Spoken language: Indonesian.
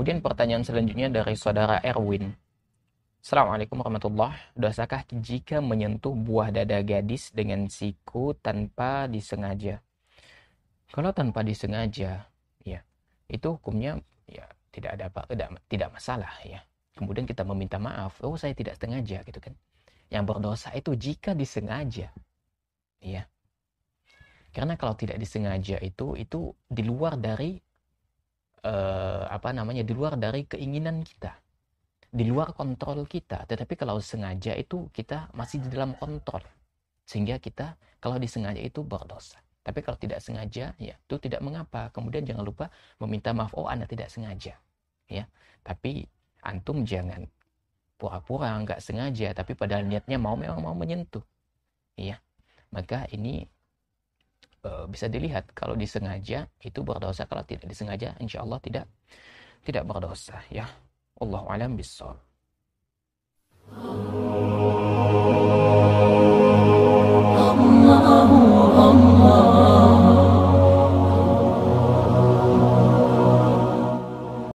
Kemudian pertanyaan selanjutnya dari saudara Erwin. Assalamualaikum warahmatullahi Dosakah jika menyentuh buah dada gadis dengan siku tanpa disengaja? Kalau tanpa disengaja, ya itu hukumnya ya tidak ada apa tidak, tidak masalah ya. Kemudian kita meminta maaf, oh saya tidak sengaja gitu kan. Yang berdosa itu jika disengaja. Ya. Karena kalau tidak disengaja itu itu di luar dari eh, apa namanya di luar dari keinginan kita di luar kontrol kita tetapi kalau sengaja itu kita masih di dalam kontrol sehingga kita kalau disengaja itu berdosa tapi kalau tidak sengaja ya itu tidak mengapa kemudian jangan lupa meminta maaf oh anda tidak sengaja ya tapi antum jangan pura-pura nggak sengaja tapi padahal niatnya mau memang mau menyentuh ya maka ini e, bisa dilihat kalau disengaja itu berdosa kalau tidak disengaja insya Allah tidak tidak berdosa ya Allah alam bisawab